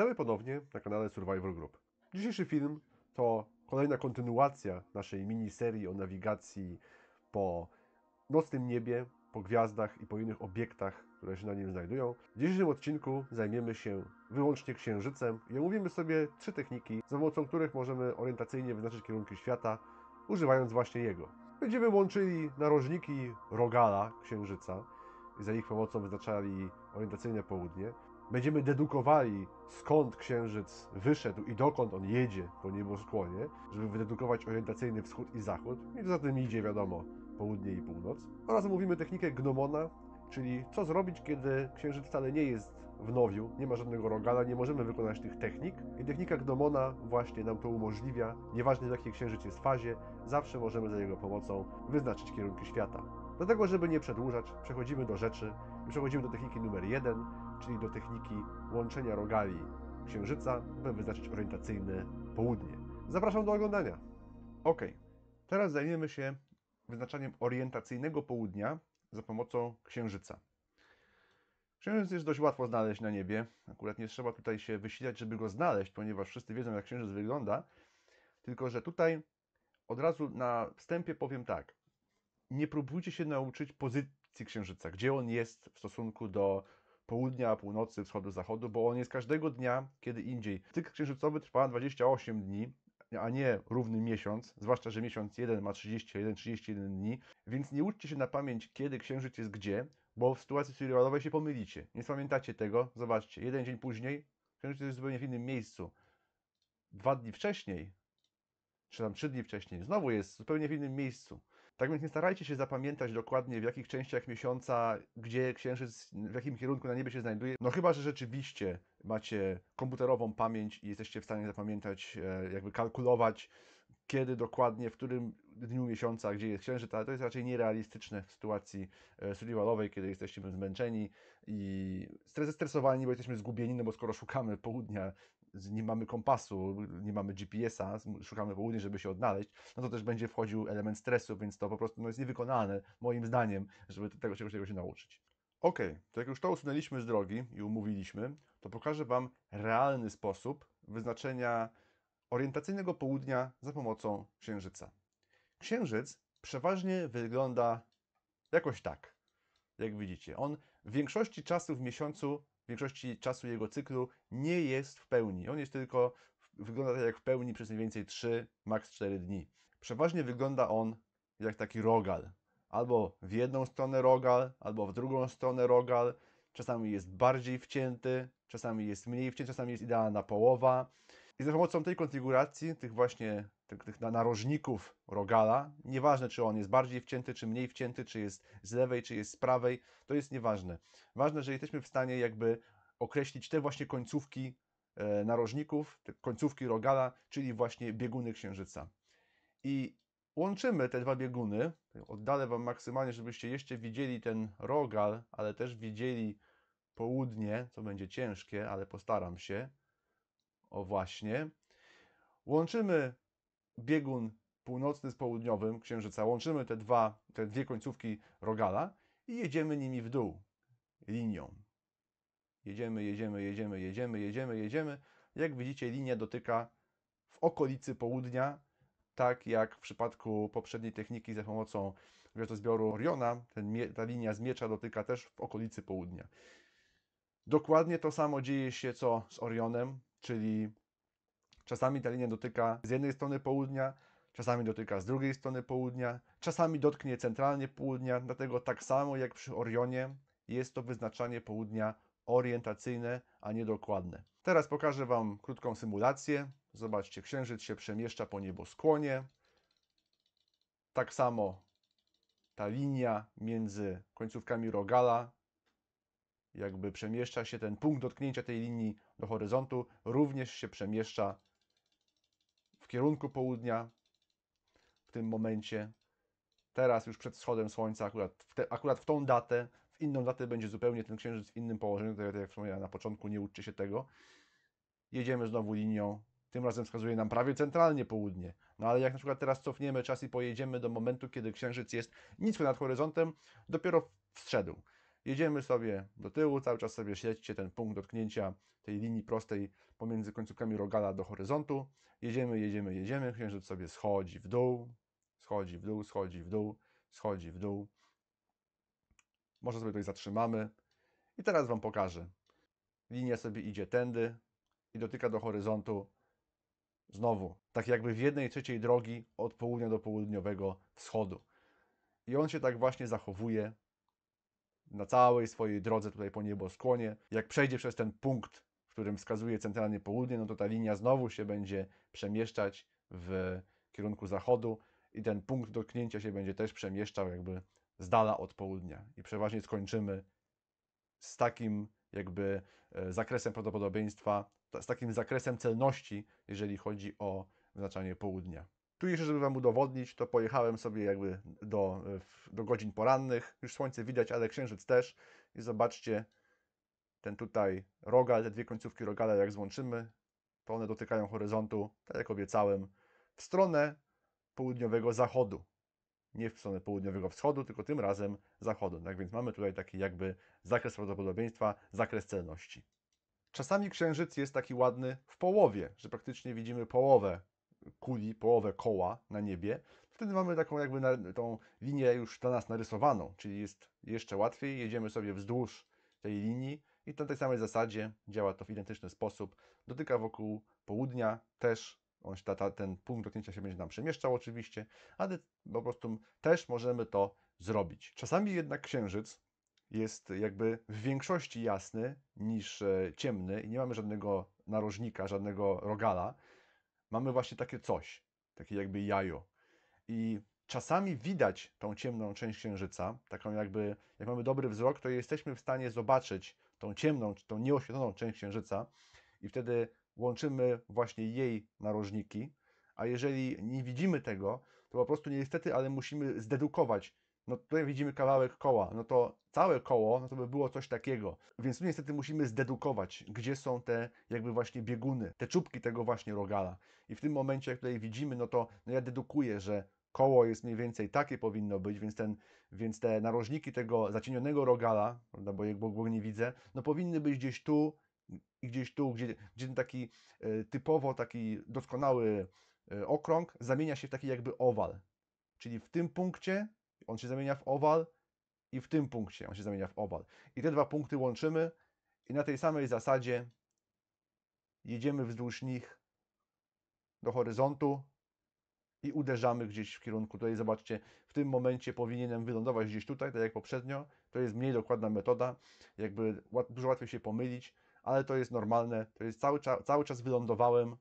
Witamy ponownie na kanale Survivor Group. Dzisiejszy film to kolejna kontynuacja naszej miniserii o nawigacji po nocnym niebie, po gwiazdach i po innych obiektach, które się na nim znajdują. W dzisiejszym odcinku zajmiemy się wyłącznie księżycem i omówimy sobie trzy techniki, za pomocą których możemy orientacyjnie wyznaczyć kierunki świata, używając właśnie jego. Będziemy łączyli narożniki rogala księżyca i za ich pomocą wyznaczali orientacyjne południe. Będziemy dedukowali, skąd księżyc wyszedł i dokąd on jedzie po nieboskłonie, żeby wydedukować orientacyjny wschód i zachód. I za tym idzie, wiadomo, południe i północ. Oraz mówimy technikę gnomona, czyli co zrobić, kiedy księżyc wcale nie jest w nowiu, nie ma żadnego rogala, nie możemy wykonać tych technik. I technika Gnomona właśnie nam to umożliwia. Nieważne w jakiej księżyc jest fazie, zawsze możemy za jego pomocą wyznaczyć kierunki świata. Dlatego, żeby nie przedłużać, przechodzimy do rzeczy i przechodzimy do techniki numer jeden, czyli do techniki łączenia rogali Księżyca, by wyznaczyć orientacyjne południe. Zapraszam do oglądania. Ok, teraz zajmiemy się wyznaczaniem orientacyjnego południa za pomocą Księżyca. Księżyc jest dość łatwo znaleźć na niebie. Akurat nie trzeba tutaj się wysilać, żeby go znaleźć, ponieważ wszyscy wiedzą, jak Księżyc wygląda. Tylko, że tutaj od razu na wstępie powiem tak. Nie próbujcie się nauczyć pozycji Księżyca, gdzie on jest w stosunku do południa, północy, wschodu, zachodu, bo on jest każdego dnia kiedy indziej. Cykl księżycowy trwa 28 dni, a nie równy miesiąc, zwłaszcza, że miesiąc jeden ma 31-31 dni, więc nie uczcie się na pamięć, kiedy księżyc jest gdzie, bo w sytuacji serialowej się pomylicie. Nie pamiętacie tego, zobaczcie, jeden dzień później księżyc jest zupełnie w innym miejscu. Dwa dni wcześniej, czy tam trzy dni wcześniej, znowu jest zupełnie w innym miejscu. Tak więc nie starajcie się zapamiętać dokładnie w jakich częściach miesiąca, gdzie księżyc, w jakim kierunku na niebie się znajduje. No chyba, że rzeczywiście macie komputerową pamięć i jesteście w stanie zapamiętać, e, jakby kalkulować, kiedy dokładnie, w którym dniu miesiąca, gdzie jest księżyc, ale to jest raczej nierealistyczne w sytuacji e, survivalowej, kiedy jesteśmy zmęczeni i zestresowani, bo jesteśmy zgubieni, no bo skoro szukamy południa nie mamy kompasu, nie mamy GPS-a, szukamy południa, żeby się odnaleźć, no to też będzie wchodził element stresu, więc to po prostu no, jest niewykonalne, moim zdaniem, żeby tego czegoś tego się nauczyć. Ok, to jak już to usunęliśmy z drogi i umówiliśmy, to pokażę Wam realny sposób wyznaczenia orientacyjnego południa za pomocą księżyca. Księżyc przeważnie wygląda jakoś tak, jak widzicie. On w większości czasu w miesiącu większości czasu jego cyklu nie jest w pełni. On jest tylko, wygląda tak jak w pełni przez mniej więcej 3, maks 4 dni. Przeważnie wygląda on jak taki rogal. Albo w jedną stronę rogal, albo w drugą stronę rogal. Czasami jest bardziej wcięty, czasami jest mniej wcięty, czasami jest idealna połowa. I za pomocą tej konfiguracji, tych właśnie tych, tych narożników rogala, nieważne czy on jest bardziej wcięty, czy mniej wcięty, czy jest z lewej, czy jest z prawej, to jest nieważne. Ważne, że jesteśmy w stanie jakby określić te właśnie końcówki e, narożników, te końcówki rogala, czyli właśnie bieguny księżyca. I łączymy te dwa bieguny. Oddalę Wam maksymalnie, żebyście jeszcze widzieli ten rogal, ale też widzieli południe, co będzie ciężkie, ale postaram się. O właśnie. Łączymy biegun północny z południowym Księżyca, łączymy te, dwa, te dwie końcówki rogala i jedziemy nimi w dół, linią. Jedziemy, jedziemy, jedziemy, jedziemy, jedziemy, jedziemy. Jak widzicie, linia dotyka w okolicy południa, tak jak w przypadku poprzedniej techniki za pomocą gwiazdozbioru Oriona, ten, ta linia z miecza dotyka też w okolicy południa. Dokładnie to samo dzieje się co z Orionem, czyli Czasami ta linia dotyka z jednej strony południa, czasami dotyka z drugiej strony południa, czasami dotknie centralnie południa, dlatego tak samo jak przy Orionie jest to wyznaczanie południa orientacyjne, a nie dokładne. Teraz pokażę Wam krótką symulację. Zobaczcie, księżyc się przemieszcza po nieboskłonie. Tak samo ta linia między końcówkami rogala jakby przemieszcza się, ten punkt dotknięcia tej linii do horyzontu również się przemieszcza kierunku południa w tym momencie. Teraz już przed wschodem słońca, akurat w, te, akurat w tą datę, w inną datę będzie zupełnie ten księżyc w innym położeniu, tak, tak jak wspomniałem na początku, nie uczcie się tego. Jedziemy znowu linią, tym razem wskazuje nam prawie centralnie południe. No ale jak na przykład teraz cofniemy czas i pojedziemy do momentu, kiedy księżyc jest nisko nad horyzontem, dopiero wszedł. Jedziemy sobie do tyłu, cały czas sobie śledźcie ten punkt dotknięcia tej linii prostej pomiędzy końcówkami rogala do horyzontu. Jedziemy, jedziemy, jedziemy, księżyc sobie schodzi w dół, schodzi w dół, schodzi w dół, schodzi w dół. Może sobie tutaj zatrzymamy. I teraz Wam pokażę. Linia sobie idzie tędy i dotyka do horyzontu znowu, tak jakby w jednej trzeciej drogi od południa do południowego wschodu. I on się tak właśnie zachowuje na całej swojej drodze tutaj po nieboskłonie. Jak przejdzie przez ten punkt, w którym wskazuje centralnie południe, no to ta linia znowu się będzie przemieszczać w kierunku zachodu i ten punkt dotknięcia się będzie też przemieszczał jakby z dala od południa. I przeważnie skończymy z takim jakby e, zakresem prawdopodobieństwa, z takim zakresem celności, jeżeli chodzi o wyznaczanie południa. Tu jeszcze, żeby Wam udowodnić, to pojechałem sobie jakby do, e, do godzin porannych. Już słońce widać, ale księżyc też. I zobaczcie, ten tutaj rogal, te dwie końcówki rogala, jak złączymy, to one dotykają horyzontu, tak jak obiecałem, w stronę południowego zachodu. Nie w stronę południowego wschodu, tylko tym razem zachodu. Tak więc mamy tutaj taki jakby zakres prawdopodobieństwa, zakres celności. Czasami księżyc jest taki ładny w połowie, że praktycznie widzimy połowę kuli, połowę koła na niebie, wtedy mamy taką jakby na, tą linię już dla nas narysowaną, czyli jest jeszcze łatwiej, jedziemy sobie wzdłuż tej linii i na tej samej zasadzie działa to w identyczny sposób. Dotyka wokół południa też, on, ta, ta, ten punkt dotknięcia się będzie nam przemieszczał oczywiście, ale po prostu też możemy to zrobić. Czasami jednak księżyc jest jakby w większości jasny niż e, ciemny i nie mamy żadnego narożnika, żadnego rogala, mamy właśnie takie coś, takie jakby jajo. I czasami widać tą ciemną część księżyca, taką jakby, jak mamy dobry wzrok, to jesteśmy w stanie zobaczyć tą ciemną, tą nieoświetloną część księżyca i wtedy łączymy właśnie jej narożniki, a jeżeli nie widzimy tego, to po prostu niestety, ale musimy zdedukować, no tutaj widzimy kawałek koła, no to całe koło, no to by było coś takiego. Więc tu niestety musimy zdedukować, gdzie są te jakby właśnie bieguny, te czubki tego właśnie rogala. I w tym momencie, jak tutaj widzimy, no to no ja dedukuję, że koło jest mniej więcej takie powinno być, więc, ten, więc te narożniki tego zacienionego rogala, prawda, bo jego bo nie widzę, no powinny być gdzieś tu i gdzieś tu, gdzie, gdzie ten taki e, typowo taki doskonały e, okrąg zamienia się w taki jakby owal. Czyli w tym punkcie on się zamienia w owal i w tym punkcie on się zamienia w owal. I te dwa punkty łączymy i na tej samej zasadzie jedziemy wzdłuż nich do horyzontu i uderzamy gdzieś w kierunku. Tutaj zobaczcie, w tym momencie powinienem wylądować gdzieś tutaj, tak jak poprzednio. To jest mniej dokładna metoda, jakby dużo łatwiej się pomylić, ale to jest normalne. To jest cały, cały czas wylądowałem,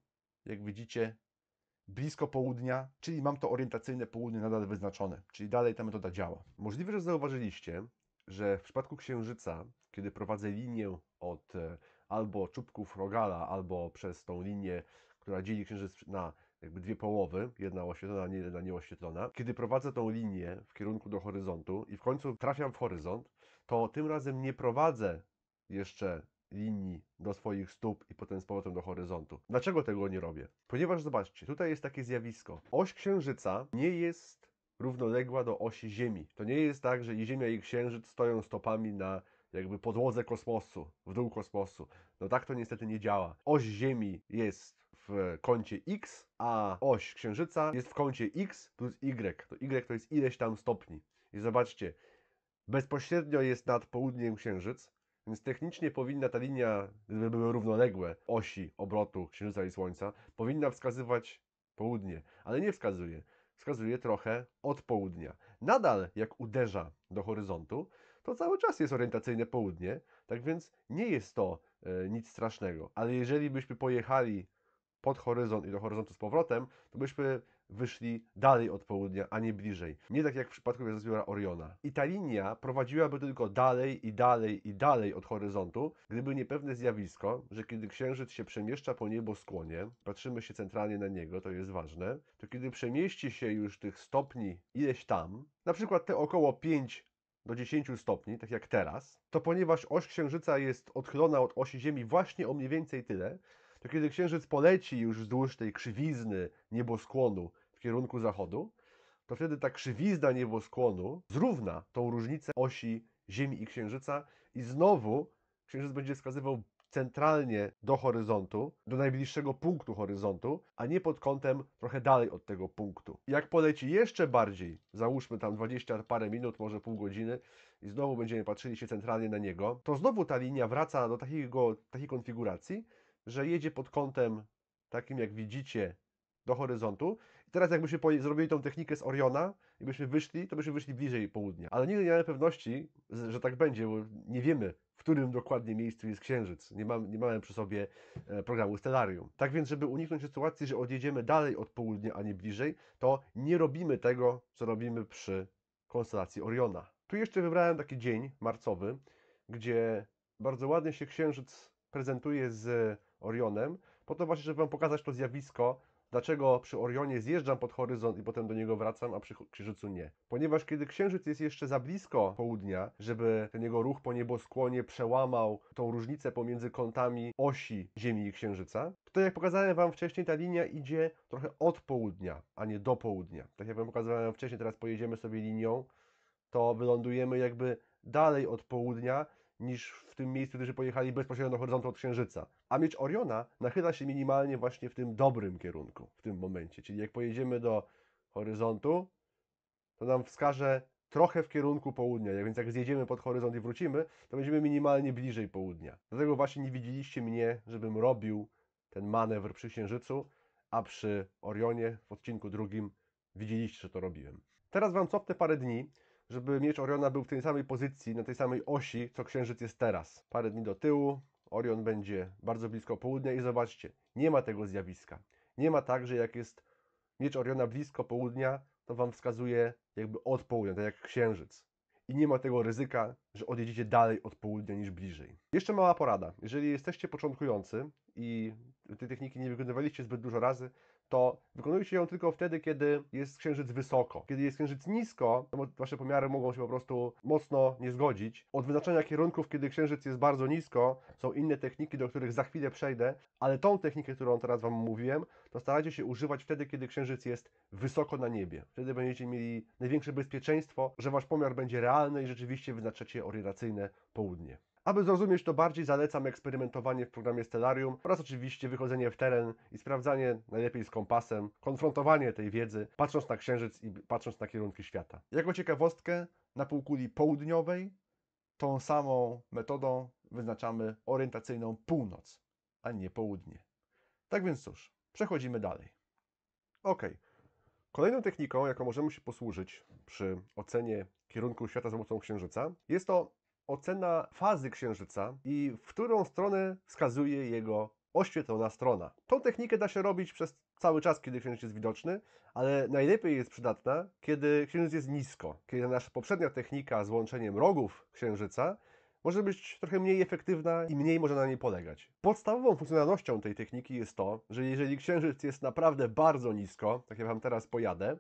jak widzicie, blisko południa, czyli mam to orientacyjne południe nadal wyznaczone, czyli dalej ta metoda działa. Możliwe, że zauważyliście, że w przypadku Księżyca, kiedy prowadzę linię od e, albo czubków Rogala, albo przez tą linię, która dzieli Księżyc na jakby dwie połowy, jedna oświetlona, nie jedna nieoświetlona. Kiedy prowadzę tą linię w kierunku do horyzontu i w końcu trafiam w horyzont, to tym razem nie prowadzę jeszcze linii do swoich stóp i potem z powrotem do horyzontu. Dlaczego tego nie robię? Ponieważ zobaczcie, tutaj jest takie zjawisko. Oś Księżyca nie jest równoległa do osi Ziemi. To nie jest tak, że i Ziemia i Księżyc stoją stopami na jakby podłodze kosmosu, w dół kosmosu. No tak to niestety nie działa. Oś Ziemi jest w kącie X, a oś Księżyca jest w kącie X plus Y. To Y to jest ileś tam stopni. I zobaczcie, bezpośrednio jest nad południem Księżyc, więc technicznie powinna ta linia, gdyby były równoległe osi obrotu Księżyca i Słońca, powinna wskazywać południe, ale nie wskazuje. Wskazuje trochę od południa. Nadal jak uderza do horyzontu, to cały czas jest orientacyjne południe, tak więc nie jest to e, nic strasznego. Ale jeżeli byśmy pojechali pod horyzont i do horyzontu z powrotem, to byśmy wyszli dalej od południa, a nie bliżej. Nie tak jak w przypadku gwiazdozbiora Oriona. I ta linia prowadziłaby tylko dalej i dalej i dalej od horyzontu, gdyby nie pewne zjawisko, że kiedy księżyc się przemieszcza po nieboskłonie, patrzymy się centralnie na niego, to jest ważne, to kiedy przemieści się już tych stopni ileś tam, na przykład te około 5 do 10 stopni, tak jak teraz, to ponieważ oś Księżyca jest odchylona od osi Ziemi właśnie o mniej więcej tyle, to kiedy księżyc poleci już wzdłuż tej krzywizny nieboskłonu w kierunku zachodu, to wtedy ta krzywizna nieboskłonu zrówna tą różnicę osi Ziemi i Księżyca i znowu Księżyc będzie wskazywał centralnie do horyzontu, do najbliższego punktu horyzontu, a nie pod kątem trochę dalej od tego punktu. Jak poleci jeszcze bardziej, załóżmy tam 20 parę minut, może pół godziny i znowu będziemy patrzyli się centralnie na niego, to znowu ta linia wraca do takiego, takiej konfiguracji, że jedzie pod kątem takim, jak widzicie, do horyzontu. I teraz jakbyśmy zrobili tą technikę z Oriona i byśmy wyszli, to byśmy wyszli bliżej południa. Ale nigdy nie mamy pewności, że tak będzie, bo nie wiemy, w którym dokładnie miejscu jest Księżyc. Nie, mam, nie mamy przy sobie e, programu Stellarium. Tak więc, żeby uniknąć sytuacji, że odjedziemy dalej od południa, a nie bliżej, to nie robimy tego, co robimy przy konstelacji Oriona. Tu jeszcze wybrałem taki dzień marcowy, gdzie bardzo ładnie się Księżyc prezentuje z Orionem, po to właśnie, żeby Wam pokazać to zjawisko, Dlaczego przy Orionie zjeżdżam pod horyzont i potem do niego wracam, a przy Księżycu nie? Ponieważ kiedy Księżyc jest jeszcze za blisko południa, żeby ten jego ruch po nieboskłonie przełamał tą różnicę pomiędzy kątami osi Ziemi i Księżyca, to jak pokazałem Wam wcześniej, ta linia idzie trochę od południa, a nie do południa. Tak jak Wam pokazałem wcześniej, teraz pojedziemy sobie linią, to wylądujemy jakby dalej od południa niż w tym miejscu, gdyż pojechali bezpośrednio do horyzontu od Księżyca. A miecz Oriona nachyla się minimalnie właśnie w tym dobrym kierunku w tym momencie. Czyli jak pojedziemy do horyzontu, to nam wskaże trochę w kierunku południa, więc jak zjedziemy pod horyzont i wrócimy, to będziemy minimalnie bliżej południa. Dlatego właśnie nie widzieliście mnie, żebym robił ten manewr przy Księżycu, a przy Orionie w odcinku drugim widzieliście, że to robiłem. Teraz Wam cofnę parę dni, żeby miecz Oriona był w tej samej pozycji, na tej samej osi, co księżyc jest teraz. Parę dni do tyłu, Orion będzie bardzo blisko południa i zobaczcie, nie ma tego zjawiska. Nie ma tak, że jak jest miecz Oriona blisko południa, to wam wskazuje jakby od południa, tak jak księżyc. I nie ma tego ryzyka, że odjedziecie dalej od południa niż bliżej. Jeszcze mała porada. Jeżeli jesteście początkujący i tej techniki nie wykonywaliście zbyt dużo razy, to wykonuje się ją tylko wtedy, kiedy jest księżyc wysoko. Kiedy jest księżyc nisko, to wasze pomiary mogą się po prostu mocno nie zgodzić. Od wyznaczania kierunków, kiedy księżyc jest bardzo nisko, są inne techniki, do których za chwilę przejdę, ale tą technikę, którą teraz wam mówiłem, to starajcie się używać wtedy, kiedy księżyc jest wysoko na niebie. Wtedy będziecie mieli największe bezpieczeństwo, że wasz pomiar będzie realny i rzeczywiście wyznaczacie orientacyjne południe. Aby zrozumieć to bardziej zalecam eksperymentowanie w programie Stellarium oraz oczywiście wychodzenie w teren i sprawdzanie najlepiej z kompasem, konfrontowanie tej wiedzy, patrząc na księżyc i patrząc na kierunki świata. Jako ciekawostkę, na półkuli południowej tą samą metodą wyznaczamy orientacyjną północ, a nie południe. Tak więc cóż, przechodzimy dalej. Ok. Kolejną techniką, jaką możemy się posłużyć przy ocenie kierunku świata za pomocą księżyca, jest to ocena fazy Księżyca i w którą stronę wskazuje jego oświetlona strona. Tą technikę da się robić przez cały czas, kiedy księżyc jest widoczny, ale najlepiej jest przydatna, kiedy księżyc jest nisko, kiedy nasza poprzednia technika z łączeniem rogów księżyca może być trochę mniej efektywna i mniej może na niej polegać. Podstawową funkcjonalnością tej techniki jest to, że jeżeli księżyc jest naprawdę bardzo nisko, tak jak Wam teraz pojadę,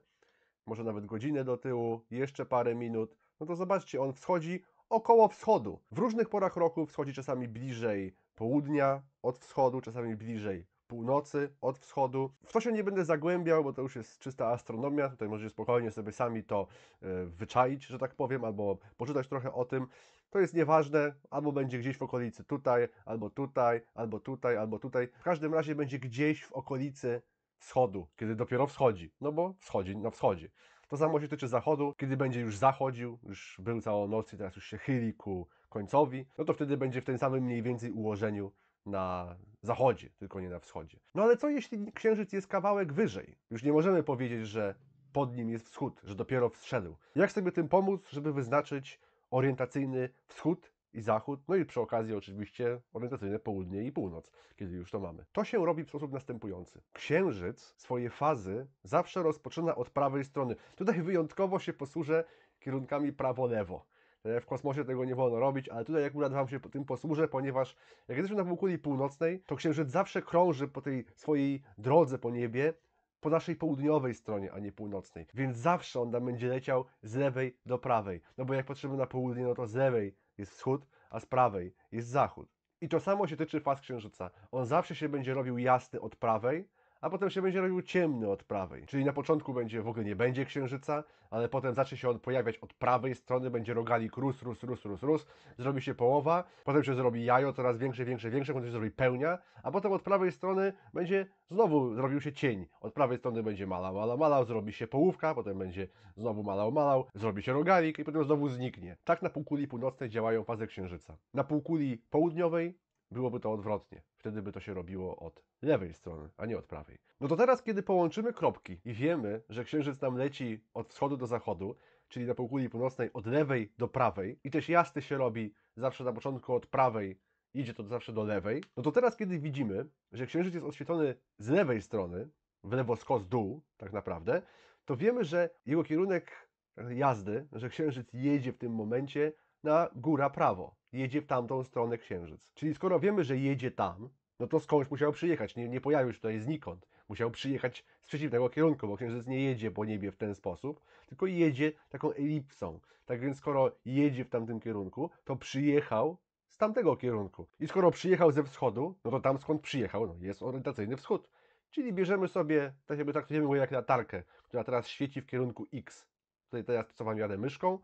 może nawet godzinę do tyłu, jeszcze parę minut, no to zobaczcie, on wschodzi około wschodu. W różnych porach roku wschodzi czasami bliżej południa od wschodu, czasami bliżej północy od wschodu. W to się nie będę zagłębiał, bo to już jest czysta astronomia. Tutaj możecie spokojnie sobie sami to e, wyczaić, że tak powiem, albo poczytać trochę o tym. To jest nieważne, albo będzie gdzieś w okolicy tutaj, albo tutaj, albo tutaj, albo tutaj. W każdym razie będzie gdzieś w okolicy wschodu, kiedy dopiero wschodzi, no bo wschodzi na wschodzie. To samo się tyczy zachodu, kiedy będzie już zachodził, już był całą noc i teraz już się chyli ku końcowi, no to wtedy będzie w tym samym mniej więcej ułożeniu na zachodzie, tylko nie na wschodzie. No ale co jeśli księżyc jest kawałek wyżej? Już nie możemy powiedzieć, że pod nim jest wschód, że dopiero wszedł. Jak sobie tym pomóc, żeby wyznaczyć orientacyjny wschód i zachód, no i przy okazji oczywiście orientacyjne południe i północ, kiedy już to mamy. To się robi w sposób następujący. Księżyc swoje fazy zawsze rozpoczyna od prawej strony. Tutaj wyjątkowo się posłużę kierunkami prawo-lewo. E, w kosmosie tego nie wolno robić, ale tutaj akurat Wam się tym posłużę, ponieważ jak jesteśmy na półkuli północnej, to Księżyc zawsze krąży po tej swojej drodze po niebie, po naszej południowej stronie, a nie północnej. Więc zawsze on tam będzie leciał z lewej do prawej. No bo jak patrzymy na południe, no to z lewej jest wschód, a z prawej jest zachód. I to samo się tyczy faz księżyca. On zawsze się będzie robił jasny od prawej, a potem się będzie robił ciemny od prawej. Czyli na początku będzie w ogóle nie będzie księżyca, ale potem zacznie się on pojawiać od prawej strony, będzie rogalik rus, rus, rus, rus, rus, zrobi się połowa, potem się zrobi jajo coraz większe, większe, większe, potem się zrobi pełnia, a potem od prawej strony będzie znowu zrobił się cień. Od prawej strony będzie malał, malał, malał, zrobi się połówka, potem będzie znowu malał, malał, zrobi się rogalik i potem znowu zniknie. Tak na półkuli północnej działają fazy księżyca. Na półkuli południowej byłoby to odwrotnie. Wtedy by to się robiło od lewej strony, a nie od prawej. No to teraz, kiedy połączymy kropki i wiemy, że Księżyc nam leci od wschodu do zachodu, czyli na półkuli północnej od lewej do prawej i też jasny się robi zawsze na początku od prawej, idzie to zawsze do lewej, no to teraz, kiedy widzimy, że Księżyc jest oświetlony z lewej strony, w lewo skos dół tak naprawdę, to wiemy, że jego kierunek jazdy, że Księżyc jedzie w tym momencie na góra prawo jedzie w tamtą stronę księżyc. Czyli skoro wiemy, że jedzie tam, no to skądś musiał przyjechać. Nie, nie pojawił się tutaj znikąd. Musiał przyjechać z przeciwnego kierunku, bo księżyc nie jedzie po niebie w ten sposób, tylko jedzie taką elipsą. Tak więc skoro jedzie w tamtym kierunku, to przyjechał z tamtego kierunku. I skoro przyjechał ze wschodu, no to tam skąd przyjechał, no jest orientacyjny wschód. Czyli bierzemy sobie, tak jakby traktujemy go jak latarkę, która teraz świeci w kierunku X. Tutaj teraz to, co Wam jadę myszką,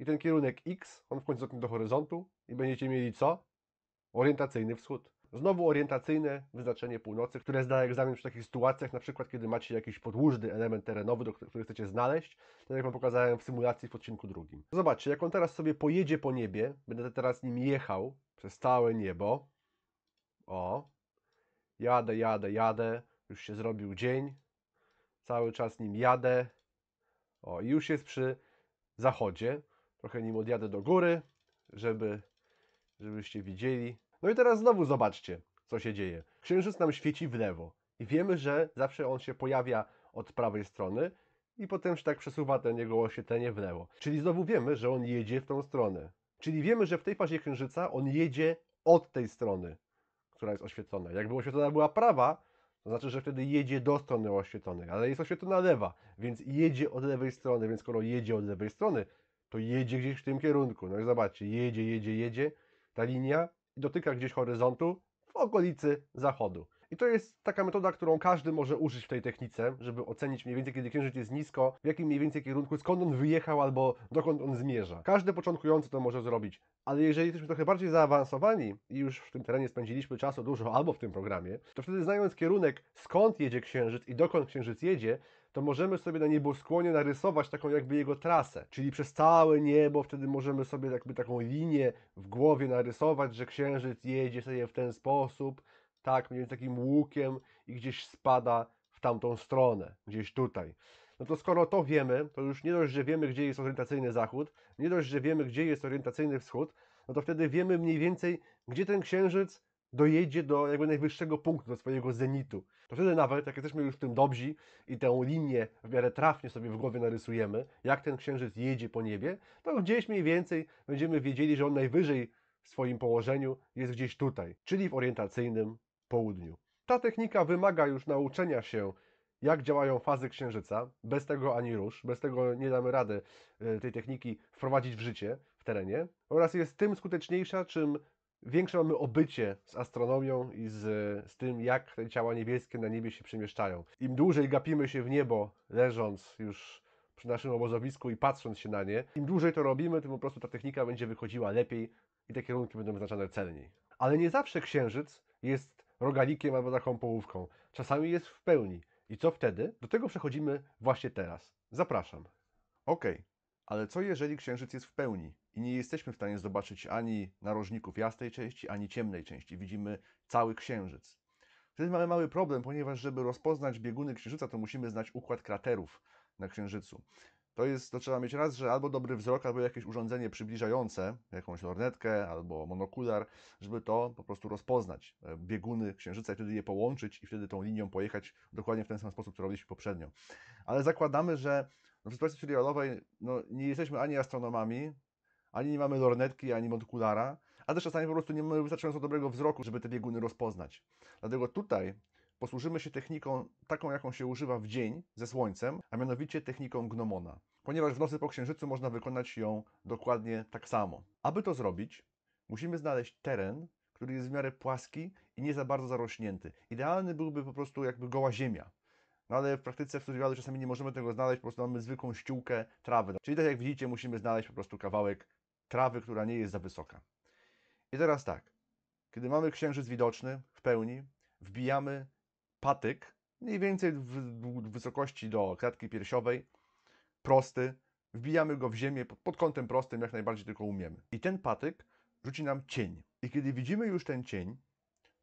i ten kierunek X, on w końcu zatknie do horyzontu i będziecie mieli co? Orientacyjny wschód. Znowu orientacyjne wyznaczenie północy, które zda egzamin w takich sytuacjach, na przykład kiedy macie jakiś podłużny element terenowy, do który chcecie znaleźć, tak jak Wam pokazałem w symulacji w odcinku drugim. Zobaczcie, jak on teraz sobie pojedzie po niebie, będę teraz nim jechał przez całe niebo. O, jadę, jadę, jadę, już się zrobił dzień, cały czas nim jadę. O, i już jest przy zachodzie trochę nim odjadę do góry, żeby, żebyście widzieli. No i teraz znowu zobaczcie, co się dzieje. Księżyc nam świeci w lewo i wiemy, że zawsze on się pojawia od prawej strony i potem się tak przesuwa ten jego oświetlenie w lewo. Czyli znowu wiemy, że on jedzie w tą stronę. Czyli wiemy, że w tej fazie księżyca on jedzie od tej strony, która jest oświetlona. Jakby oświetlona była prawa, to znaczy, że wtedy jedzie do strony oświetlonej, ale jest oświetlona lewa, więc jedzie od lewej strony, więc skoro jedzie od lewej strony, to jedzie gdzieś w tym kierunku. No i zobaczcie, jedzie, jedzie, jedzie ta linia i dotyka gdzieś horyzontu w okolicy zachodu. I to jest taka metoda, którą każdy może użyć w tej technice, żeby ocenić mniej więcej, kiedy księżyc jest nisko, w jakim mniej więcej kierunku, skąd on wyjechał albo dokąd on zmierza. Każdy początkujący to może zrobić, ale jeżeli jesteśmy trochę bardziej zaawansowani i już w tym terenie spędziliśmy czasu dużo albo w tym programie, to wtedy znając kierunek, skąd jedzie księżyc i dokąd księżyc jedzie, to możemy sobie na nieboskłonie narysować taką jakby jego trasę, czyli przez całe niebo wtedy możemy sobie jakby taką linię w głowie narysować, że księżyc jedzie sobie w ten sposób, tak, mniej więcej takim łukiem i gdzieś spada w tamtą stronę, gdzieś tutaj. No to skoro to wiemy, to już nie dość, że wiemy, gdzie jest orientacyjny zachód, nie dość, że wiemy, gdzie jest orientacyjny wschód, no to wtedy wiemy mniej więcej, gdzie ten księżyc dojedzie do jakby najwyższego punktu, do swojego zenitu. To wtedy nawet, jak jesteśmy już w tym dobrzy i tę linię w miarę trafnie sobie w głowie narysujemy, jak ten księżyc jedzie po niebie, to gdzieś mniej więcej będziemy wiedzieli, że on najwyżej w swoim położeniu jest gdzieś tutaj, czyli w orientacyjnym południu. Ta technika wymaga już nauczenia się, jak działają fazy księżyca. Bez tego ani rusz, bez tego nie damy rady e, tej techniki wprowadzić w życie w terenie. Oraz jest tym skuteczniejsza, czym większe mamy obycie z astronomią i z, z tym, jak te ciała niebieskie na niebie się przemieszczają. Im dłużej gapimy się w niebo, leżąc już przy naszym obozowisku i patrząc się na nie, im dłużej to robimy, tym po prostu ta technika będzie wychodziła lepiej i te kierunki będą wyznaczane celniej. Ale nie zawsze księżyc jest rogalikiem albo taką połówką. Czasami jest w pełni. I co wtedy? Do tego przechodzimy właśnie teraz. Zapraszam. Ok, ale co jeżeli księżyc jest w pełni i nie jesteśmy w stanie zobaczyć ani narożników jasnej części, ani ciemnej części? Widzimy cały księżyc. Wtedy mamy mały problem, ponieważ żeby rozpoznać bieguny księżyca, to musimy znać układ kraterów na księżycu. To jest, to no, trzeba mieć raz, że albo dobry wzrok, albo jakieś urządzenie przybliżające, jakąś lornetkę albo monokular, żeby to po prostu rozpoznać. E, bieguny księżyca i wtedy je połączyć i wtedy tą linią pojechać dokładnie w ten sam sposób, co robiliśmy poprzednio. Ale zakładamy, że no, w sytuacji serialowej no, nie jesteśmy ani astronomami, ani nie mamy lornetki, ani monokulara, a też czasami po prostu nie mamy wystarczająco dobrego wzroku, żeby te bieguny rozpoznać. Dlatego tutaj posłużymy się techniką taką, jaką się używa w dzień ze słońcem, a mianowicie techniką gnomona, ponieważ w nocy po księżycu można wykonać ją dokładnie tak samo. Aby to zrobić, musimy znaleźć teren, który jest w miarę płaski i nie za bardzo zarośnięty. Idealny byłby po prostu jakby goła ziemia. No ale w praktyce w survivalu czasami nie możemy tego znaleźć, po prostu mamy zwykłą ściółkę trawy. Czyli tak jak widzicie, musimy znaleźć po prostu kawałek trawy, która nie jest za wysoka. I teraz tak, kiedy mamy księżyc widoczny w pełni, wbijamy patyk, mniej więcej w wysokości do klatki piersiowej, prosty, wbijamy go w ziemię pod kątem prostym, jak najbardziej tylko umiemy. I ten patyk rzuci nam cień. I kiedy widzimy już ten cień,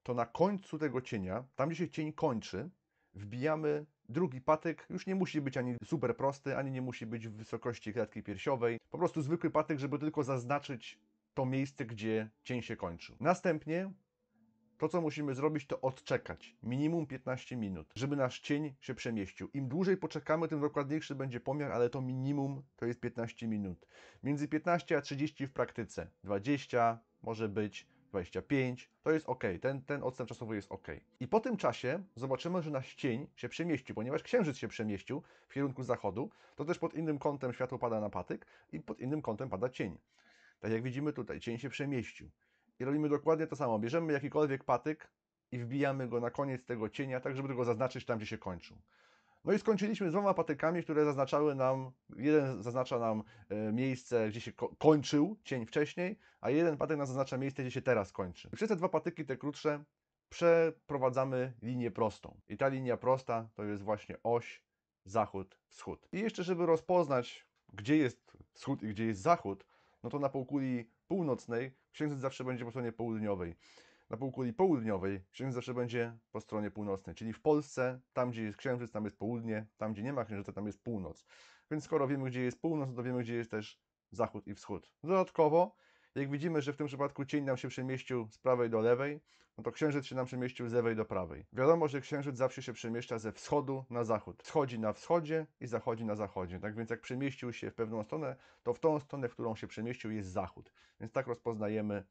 to na końcu tego cienia, tam gdzie się cień kończy, wbijamy drugi patyk. Już nie musi być ani super prosty, ani nie musi być w wysokości klatki piersiowej. Po prostu zwykły patyk, żeby tylko zaznaczyć to miejsce, gdzie cień się kończył. Następnie to, co musimy zrobić, to odczekać. Minimum 15 minut, żeby nasz cień się przemieścił. Im dłużej poczekamy, tym dokładniejszy będzie pomiar, ale to minimum to jest 15 minut. Między 15 a 30 w praktyce. 20 może być, 25, to jest ok, ten, ten odstęp czasowy jest ok. I po tym czasie zobaczymy, że nasz cień się przemieścił, ponieważ księżyc się przemieścił w kierunku zachodu, to też pod innym kątem światło pada na patyk i pod innym kątem pada cień. Tak jak widzimy tutaj, cień się przemieścił. I robimy dokładnie to samo. Bierzemy jakikolwiek patyk i wbijamy go na koniec tego cienia, tak żeby go zaznaczyć tam, gdzie się kończył. No i skończyliśmy z dwoma patykami, które zaznaczały nam, jeden zaznacza nam e, miejsce, gdzie się kończył cień wcześniej, a jeden patyk nam zaznacza miejsce, gdzie się teraz kończy. I przez te dwa patyki, te krótsze, przeprowadzamy linię prostą. I ta linia prosta to jest właśnie oś zachód-wschód. I jeszcze, żeby rozpoznać, gdzie jest wschód i gdzie jest zachód, no to na półkuli północnej Księżyc zawsze będzie po stronie południowej. Na półkuli południowej księżyc zawsze będzie po stronie północnej, czyli w Polsce, tam gdzie jest księżyc, tam jest południe, tam gdzie nie ma księżyca, tam jest północ. Więc skoro wiemy, gdzie jest północ, no to wiemy, gdzie jest też zachód i wschód. Dodatkowo jak widzimy, że w tym przypadku cień nam się przemieścił z prawej do lewej, no to księżyc się nam przemieścił z lewej do prawej. Wiadomo, że księżyc zawsze się przemieszcza ze wschodu na zachód. Wschodzi na wschodzie i zachodzi na zachodzie. Tak więc jak przemieścił się w pewną stronę, to w tą stronę, w którą się przemieścił jest zachód. Więc tak rozpoznajemy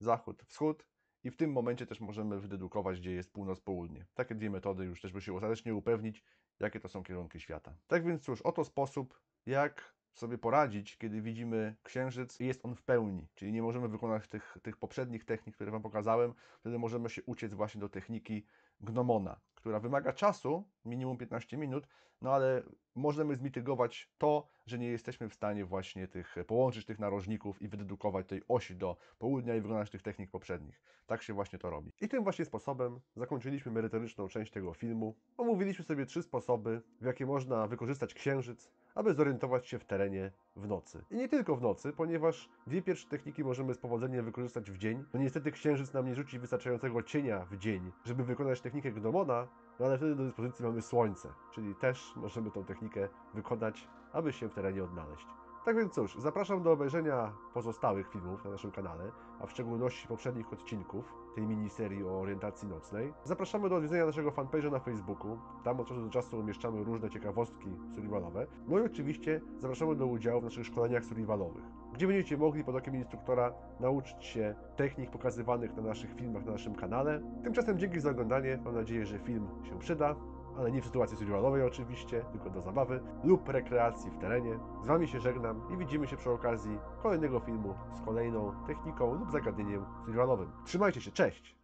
zachód, wschód, i w tym momencie też możemy wydedukować, gdzie jest północ-południe. Takie dwie metody już też by się ostatecznie upewnić, jakie to są kierunki świata. Tak więc cóż, oto sposób, jak sobie poradzić, kiedy widzimy księżyc i jest on w pełni, czyli nie możemy wykonać tych, tych poprzednich technik, które Wam pokazałem, wtedy możemy się uciec właśnie do techniki Gnomona, która wymaga czasu, minimum 15 minut, no ale możemy zmitygować to, że nie jesteśmy w stanie właśnie tych, e, połączyć tych narożników i wydedukować tej osi do południa i wykonać tych technik poprzednich. Tak się właśnie to robi. I tym właśnie sposobem zakończyliśmy merytoryczną część tego filmu. Omówiliśmy sobie trzy sposoby, w jakie można wykorzystać księżyc, aby zorientować się w terenie w nocy. I nie tylko w nocy, ponieważ dwie pierwsze techniki możemy z powodzeniem wykorzystać w dzień. No niestety księżyc nam nie rzuci wystarczającego cienia w dzień, żeby wykonać te technikę Gnomona, no ale wtedy do dyspozycji mamy słońce, czyli też możemy tą technikę wykonać, aby się w terenie odnaleźć. Tak więc cóż, zapraszam do obejrzenia pozostałych filmów na naszym kanale, a w szczególności poprzednich odcinków tej miniserii o orientacji nocnej. Zapraszamy do odwiedzenia naszego fanpage'a na Facebooku, tam od czasu do czasu umieszczamy różne ciekawostki suriwalowe. No i oczywiście zapraszamy do udziału w naszych szkoleniach suriwalowych gdzie będziecie mogli pod okiem instruktora nauczyć się technik pokazywanych na naszych filmach na naszym kanale. Tymczasem dzięki za oglądanie, mam nadzieję, że film się przyda, ale nie w sytuacji surrealowej oczywiście, tylko do zabawy lub rekreacji w terenie. Z Wami się żegnam i widzimy się przy okazji kolejnego filmu z kolejną techniką lub zagadnieniem surrealowym. Trzymajcie się, cześć!